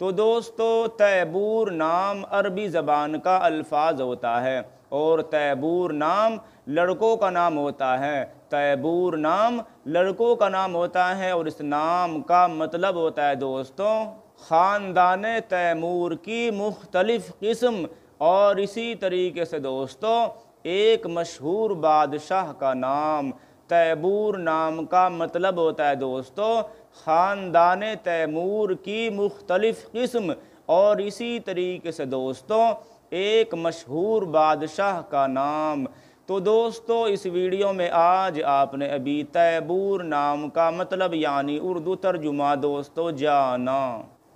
तो दोस्तों तैबूर नाम अरबी ज़बान का अल्फाज होता है और तैबूर नाम लड़कों का नाम होता है तैबूर नाम लड़कों का नाम होता है और इस नाम का मतलब होता है दोस्तों ख़ानदान तैमूर की मुख्तलफ़ किस्म और इसी तरीके से दोस्तों एक मशहूर बादशाह का नाम तैमूर नाम का मतलब होता है दोस्तों ख़ानदान तैमूर की मुख्तलफ़ किस्म और इसी तरीके से दोस्तों एक मशहूर बादशाह का नाम तो दोस्तों इस वीडियो में आज आपने अभी तैबूर नाम का मतलब यानी उर्दू तर्जुमा दोस्तों जाना